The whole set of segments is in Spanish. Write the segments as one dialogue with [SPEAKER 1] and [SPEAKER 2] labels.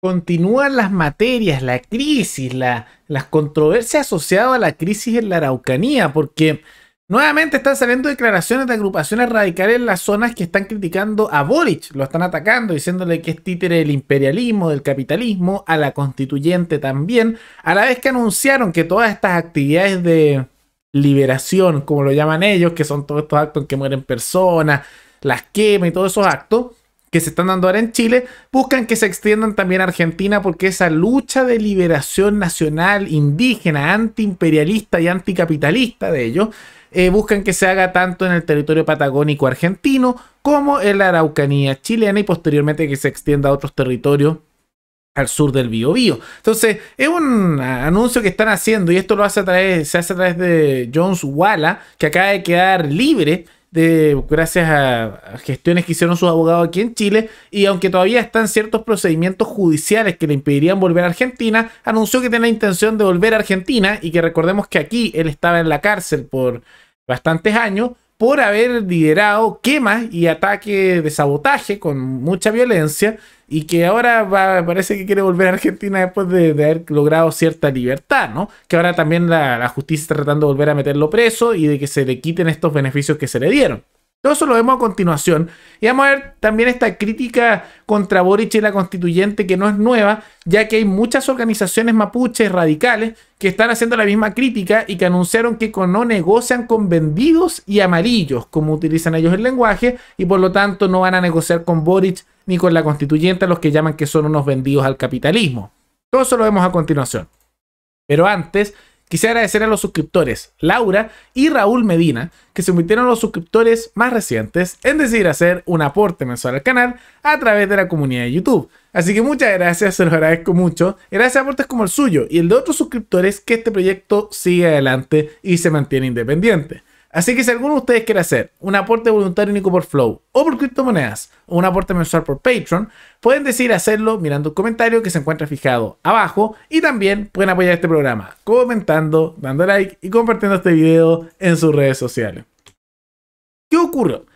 [SPEAKER 1] Continúan las materias, la crisis, la, las controversias asociadas a la crisis en la Araucanía, porque nuevamente están saliendo declaraciones de agrupaciones radicales en las zonas que están criticando a Boric, lo están atacando, diciéndole que es títere del imperialismo, del capitalismo, a la constituyente también, a la vez que anunciaron que todas estas actividades de liberación, como lo llaman ellos, que son todos estos actos en que mueren personas, las quemas y todos esos actos, que se están dando ahora en Chile, buscan que se extiendan también a Argentina porque esa lucha de liberación nacional indígena, antiimperialista y anticapitalista de ellos, eh, buscan que se haga tanto en el territorio patagónico argentino como en la Araucanía chilena y posteriormente que se extienda a otros territorios al sur del Biobío. Entonces, es un anuncio que están haciendo y esto lo hace a través, se hace a través de Jones Walla, que acaba de quedar libre gracias a gestiones que hicieron sus abogados aquí en Chile y aunque todavía están ciertos procedimientos judiciales que le impedirían volver a Argentina, anunció que tiene la intención de volver a Argentina y que recordemos que aquí él estaba en la cárcel por bastantes años por haber liderado quemas y ataques de sabotaje con mucha violencia y que ahora va, parece que quiere volver a Argentina después de, haber logrado cierta libertad, ¿no? Que ahora también la, la justicia está tratando de volver a meterlo preso y de que se le quiten estos beneficios que se le dieron. Todo eso lo vemos a continuación. Y vamos a ver también esta crítica contra Boric y la constituyente que no es nueva, ya que hay muchas organizaciones mapuches radicales que están haciendo la misma crítica y que anunciaron que no negocian con vendidos y amarillos, como utilizan ellos el lenguaje, y por lo tanto no van a negociar con Boric ni con la constituyente, los que llaman que son unos vendidos al capitalismo. Todo eso lo vemos a continuación. Pero antes, Quisiera agradecer a los suscriptores Laura y Raúl Medina, que se convirtieron los suscriptores más recientes en decidir hacer un aporte mensual al canal a través de la comunidad de YouTube. Así que muchas gracias, se los agradezco mucho. Gracias a aportes como el suyo y el de otros suscriptores que este proyecto sigue adelante y se mantiene independiente. Así que si alguno de ustedes quiere hacer un aporte voluntario único por Flow o por criptomonedas o un aporte mensual por Patreon, pueden decidir hacerlo mirando un comentario que se encuentra fijado abajo y también pueden apoyar este programa comentando, dando like y compartiendo este video en sus redes sociales. ¿Qué ocurrió?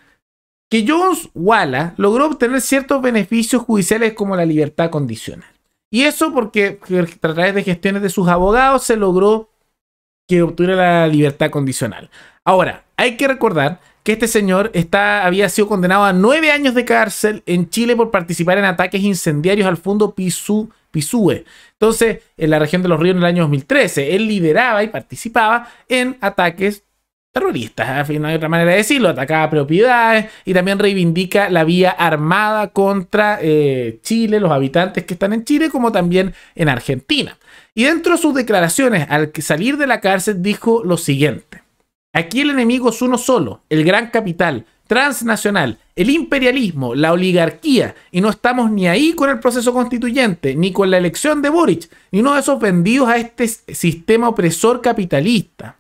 [SPEAKER 1] Que Jones Walla logró obtener ciertos beneficios judiciales como la libertad condicional. Y eso porque a través de gestiones de sus abogados se logró que obtuviera la libertad condicional. Ahora, hay que recordar que este señor había sido condenado a nueve años de cárcel en Chile por participar en ataques incendiarios al fondo Pisu, Pisue. Entonces, en la región de los ríos en el año 2013, él lideraba y participaba en ataques terroristas, al fin no hay otra manera de decirlo, atacaba propiedades y también reivindica la vía armada contra eh, Chile, los habitantes que están en Chile, como también en Argentina. Y dentro de sus declaraciones al salir de la cárcel dijo lo siguiente, aquí el enemigo es uno solo, el gran capital, transnacional, el imperialismo, la oligarquía, y no estamos ni ahí con el proceso constituyente, ni con la elección de Boric, ni uno de esos vendidos a este sistema opresor capitalista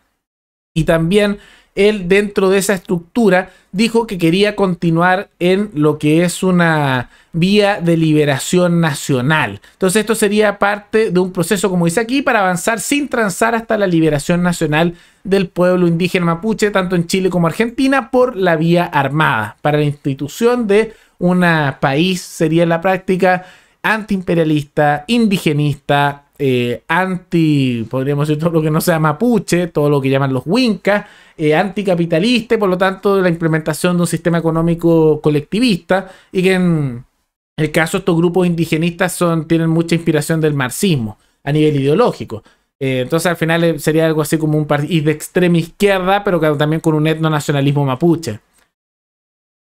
[SPEAKER 1] y también él dentro de esa estructura dijo que quería continuar en lo que es una vía de liberación nacional. Entonces esto sería parte de un proceso, como dice aquí, para avanzar sin transar hasta la liberación nacional del pueblo indígena mapuche, tanto en Chile como Argentina, por la vía armada. Para la institución de un país sería la práctica antiimperialista, indigenista, eh, anti, podríamos decir, todo lo que no sea mapuche, todo lo que llaman los huincas, eh, anticapitalista y por lo tanto la implementación de un sistema económico colectivista y que en el caso estos grupos indigenistas son, tienen mucha inspiración del marxismo a nivel ideológico. Eh, entonces al final sería algo así como un partido de extrema izquierda, pero también con un etnonacionalismo mapuche.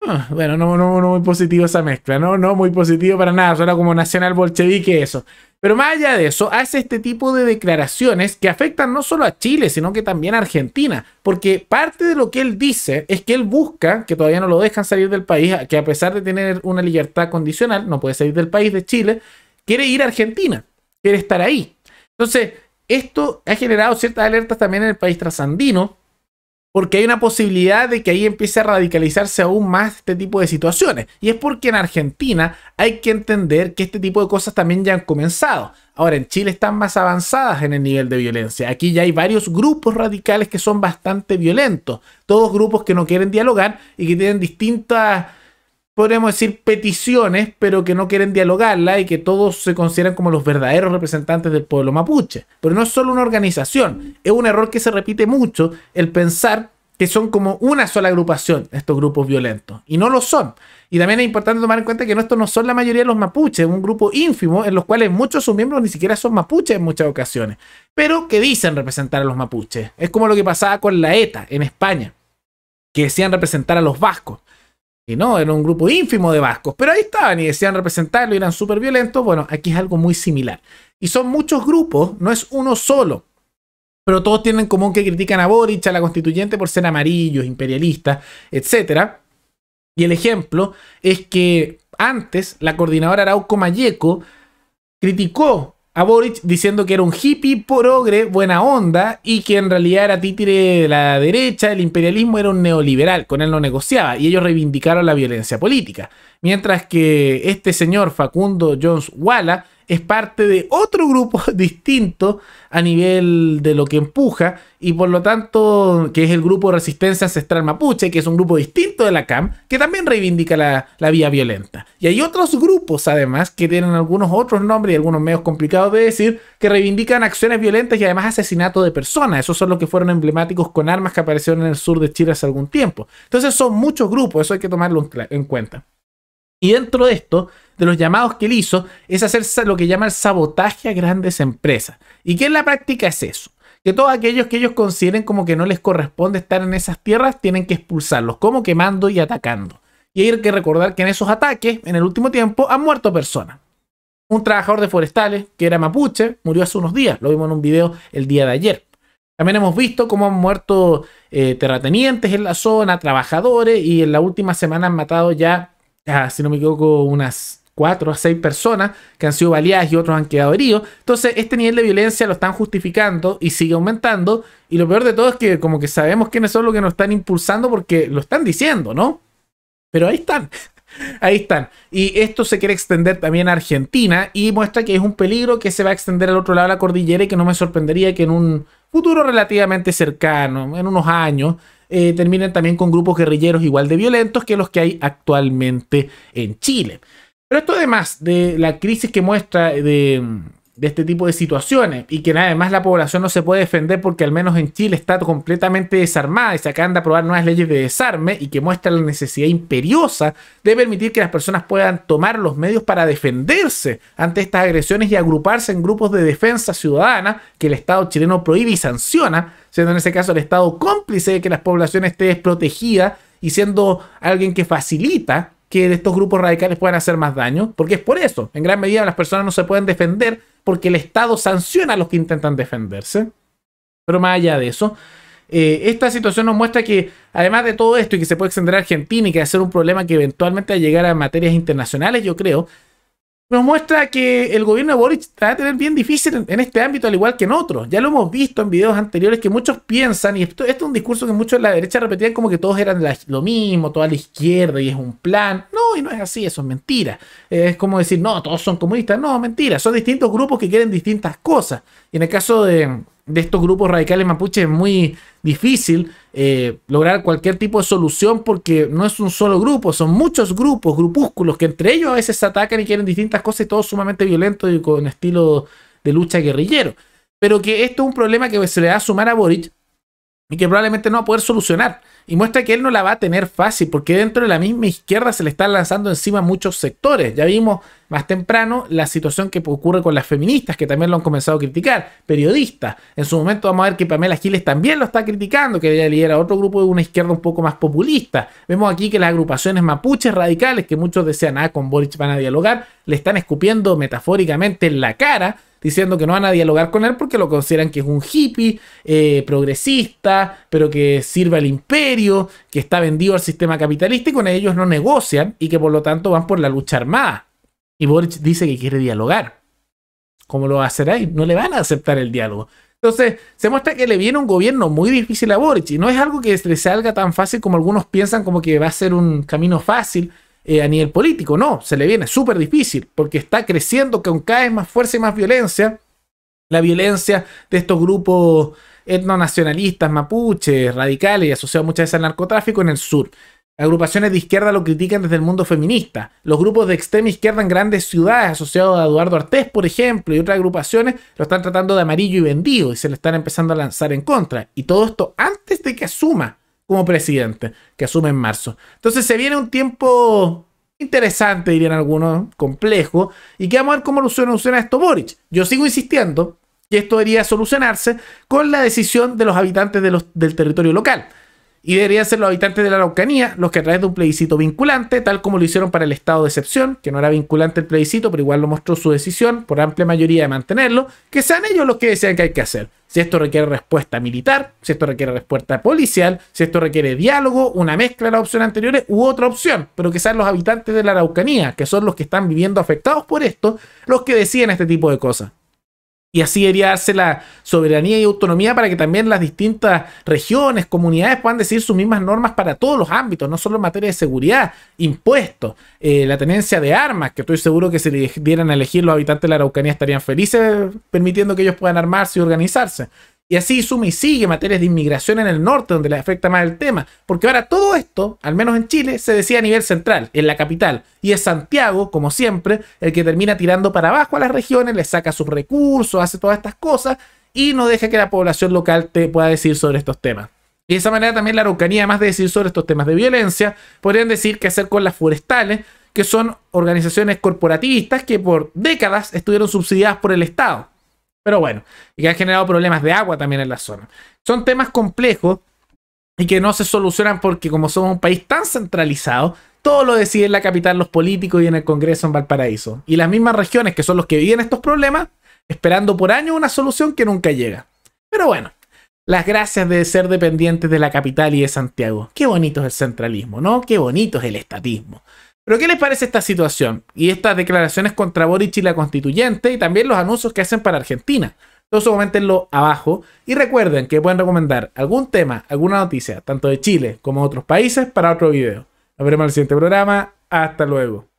[SPEAKER 1] Ah, bueno, no, no, muy positivo esa mezcla, no, no muy positivo para nada, suena como nacional bolchevique eso. Pero más allá de eso, hace este tipo de declaraciones que afectan no solo a Chile, sino que también a Argentina, porque parte de lo que él dice es que él busca, que todavía no lo dejan salir del país, que a pesar de tener una libertad condicional, no puede salir del país de Chile, quiere ir a Argentina, quiere estar ahí. Entonces, esto ha generado ciertas alertas también en el país trasandino, porque hay una posibilidad de que ahí empiece a radicalizarse aún más este tipo de situaciones. Y es porque en Argentina hay que entender que este tipo de cosas también ya han comenzado. Ahora, en Chile están más avanzadas en el nivel de violencia. Aquí ya hay varios grupos radicales que son bastante violentos. Todos grupos que no quieren dialogar y que tienen distintas podríamos decir, peticiones, pero que no quieren dialogarla y que todos se consideran como los verdaderos representantes del pueblo mapuche. Pero no es solo una organización, es un error que se repite mucho el pensar que son como una sola agrupación estos grupos violentos, y no lo son. Y también es importante tomar en cuenta que estos no son la mayoría de los mapuches, un grupo ínfimo en los cuales muchos de sus miembros ni siquiera son mapuches en muchas ocasiones, pero que dicen representar a los mapuches. Es como lo que pasaba con la ETA en España, que decían representar a los vascos y no, era un grupo ínfimo de vascos, pero ahí estaban y decían representarlo y eran súper violentos. Bueno, aquí es algo muy similar. Y son muchos grupos, no es uno solo. Pero todos tienen en común que critican a Boric, a la constituyente por ser amarillos, imperialistas, etc. Y el ejemplo es que antes la coordinadora Arauco Mayeco criticó a Boric diciendo que era un hippie ogre, buena onda, y que en realidad era títere de la derecha, el imperialismo era un neoliberal, con él no negociaba, y ellos reivindicaron la violencia política. Mientras que este señor Facundo Jones Walla es parte de otro grupo distinto a nivel de lo que empuja y por lo tanto que es el grupo de resistencia ancestral mapuche, que es un grupo distinto de la CAM, que también reivindica la, vía violenta. Y hay otros grupos además que tienen algunos otros nombres y algunos medios complicados de decir, que reivindican acciones violentas y además asesinato de personas. Esos son los que fueron emblemáticos con armas que aparecieron en el sur de Chile hace algún tiempo. Entonces son muchos grupos, eso hay que tomarlo en cuenta. Y dentro de esto, de los llamados que él hizo, es hacer lo que llama el sabotaje a grandes empresas. Y que en la práctica es eso. Que todos aquellos que ellos consideren como que no les corresponde estar en esas tierras, tienen que expulsarlos, como quemando y atacando. Y hay que recordar que en esos ataques, en el último tiempo, han muerto personas. Un trabajador de forestales, que era mapuche, murió hace unos días, lo vimos en un video el día de ayer. También hemos visto cómo han muerto eh, terratenientes en la zona, trabajadores, y en la última semana han matado ya si no me equivoco, unas cuatro a seis personas que han sido baleadas y otros han quedado heridos. Entonces, este nivel de violencia lo están justificando y sigue aumentando. Y lo peor de todo es que como que sabemos quiénes son los que nos están impulsando porque lo están diciendo, ¿no? Pero ahí están. Ahí están. Y esto se quiere extender también a Argentina y muestra que es un peligro que se va a extender al otro lado de la cordillera y que no me sorprendería que en un futuro relativamente cercano, en unos años, eh, terminan también con grupos guerrilleros igual de violentos que los que hay actualmente en Chile. Pero esto además de la crisis que muestra de de este tipo de situaciones y que además la población no se puede defender porque al menos en Chile está completamente desarmada y se acaban de aprobar nuevas leyes de desarme y que muestra la necesidad imperiosa de permitir que las personas puedan tomar los medios para defenderse ante estas agresiones y agruparse en grupos de defensa ciudadana que el Estado chileno prohíbe y sanciona, siendo en ese caso el Estado cómplice de que las poblaciones esté desprotegida y siendo alguien que facilita que estos grupos radicales puedan hacer más daño, porque es por eso, en gran medida las personas no se pueden defender porque el Estado sanciona a los que intentan defenderse. Pero más allá de eso, eh, esta situación nos muestra que, además de todo esto y que se puede extender a Argentina y que va a ser un problema que eventualmente va a llegar a materias internacionales, yo creo, nos muestra que el gobierno de Boric va a tener bien difícil en, este ámbito, al igual que en otros. Ya lo hemos visto en videos anteriores que muchos piensan, y esto, es un discurso que muchos de la derecha repetían como que todos eran lo mismo, toda la izquierda y es un plan y no es así, eso es mentira. Es como decir, no, todos son comunistas, no, mentira, son distintos grupos que quieren distintas cosas. Y en el caso de, estos grupos radicales mapuches es muy difícil eh, lograr cualquier tipo de solución porque no es un solo grupo, son muchos grupos, grupúsculos que entre ellos a veces se atacan y quieren distintas cosas y todo sumamente violento y con estilo de lucha guerrillero. Pero que esto es un problema que se le va a sumar a Boric y que probablemente no va a poder solucionar. Y muestra que él no la va a tener fácil, porque dentro de la misma izquierda se le están lanzando encima muchos sectores. Ya vimos más temprano la situación que ocurre con las feministas, que también lo han comenzado a criticar, periodistas. En su momento vamos a ver que Pamela Giles también lo está criticando, que ella lidera otro grupo de una izquierda un poco más populista. Vemos aquí que las agrupaciones mapuches radicales, que muchos desean, ah, con Boric van a dialogar, le están escupiendo metafóricamente en la cara diciendo que no van a dialogar con él porque lo consideran que es un hippie, eh, progresista, pero que sirve al imperio, que está vendido al sistema capitalista y con ellos no negocian y que por lo tanto van por la lucha armada. Y Boric dice que quiere dialogar. ¿Cómo lo va a hacer ahí? No le van a aceptar el diálogo. Entonces, se muestra que le viene un gobierno muy difícil a Boric y no es algo que le salga tan fácil como algunos piensan como que va a ser un camino fácil eh, a nivel político, no, se le viene súper difícil porque está creciendo con cada vez más fuerza y más violencia la violencia de estos grupos etnonacionalistas, mapuches, radicales y asociados muchas veces al narcotráfico en el sur. Agrupaciones de izquierda lo critican desde el mundo feminista. Los grupos de extrema izquierda en grandes ciudades, asociados a Eduardo Artés, por ejemplo, y otras agrupaciones, lo están tratando de amarillo y vendido y se le están empezando a lanzar en contra. Y todo esto antes de que asuma como presidente, que asume en marzo. Entonces se viene un tiempo interesante, dirían algunos, complejo, y que vamos a ver cómo soluciona esto Boric. Yo sigo insistiendo, que esto debería solucionarse con la decisión de los habitantes del territorio local y deberían ser los habitantes de la Araucanía los que a través de un plebiscito vinculante, tal como lo hicieron para el estado de excepción, que no era vinculante el plebiscito, pero igual lo mostró su decisión por amplia mayoría de mantenerlo, que sean ellos los que decían que hay que hacer. Si esto requiere respuesta militar, si esto requiere respuesta policial, si esto requiere diálogo, una mezcla de las opciones anteriores u otra opción, pero que sean los habitantes de la Araucanía, que son los que están viviendo afectados por esto, los que deciden este tipo de cosas. Y así debería darse la soberanía y autonomía para que también las distintas regiones, comunidades puedan decir sus mismas normas para todos los ámbitos, no solo en materia de seguridad, impuestos, eh, la tenencia de armas, que estoy seguro que si le dieran a elegir los habitantes de la Araucanía estarían felices permitiendo que ellos puedan armarse y organizarse. Y así suma y sigue materias de inmigración en el norte, donde le afecta más el tema. Porque ahora todo esto, al menos en Chile, se decía a nivel central, en la capital. Y es Santiago, como siempre, el que termina tirando para abajo a las regiones, le saca sus recursos, hace todas estas cosas y no deja que la población local te pueda decir sobre estos temas. Y de esa manera también la Araucanía, además de decir sobre estos temas de violencia, podrían decir qué hacer con las forestales, que son organizaciones corporativistas que por décadas estuvieron subsidiadas por el Estado. Pero bueno, y que han generado problemas de agua también en la zona. Son temas complejos y que no se solucionan porque como somos un país tan centralizado, todo lo deciden la capital los políticos y en el Congreso en Valparaíso. Y las mismas regiones que son los que viven estos problemas, esperando por años una solución que nunca llega. Pero bueno, las gracias de ser dependientes de la capital y de Santiago. Qué bonito es el centralismo, ¿no? Qué bonito es el estatismo. Pero ¿qué les parece esta situación y estas declaraciones contra Boric y la constituyente y también los anuncios que hacen para Argentina? eso comentenlo abajo y recuerden que pueden recomendar algún tema, alguna noticia, tanto de Chile como de otros países, para otro video. Nos vemos en el siguiente programa. Hasta luego.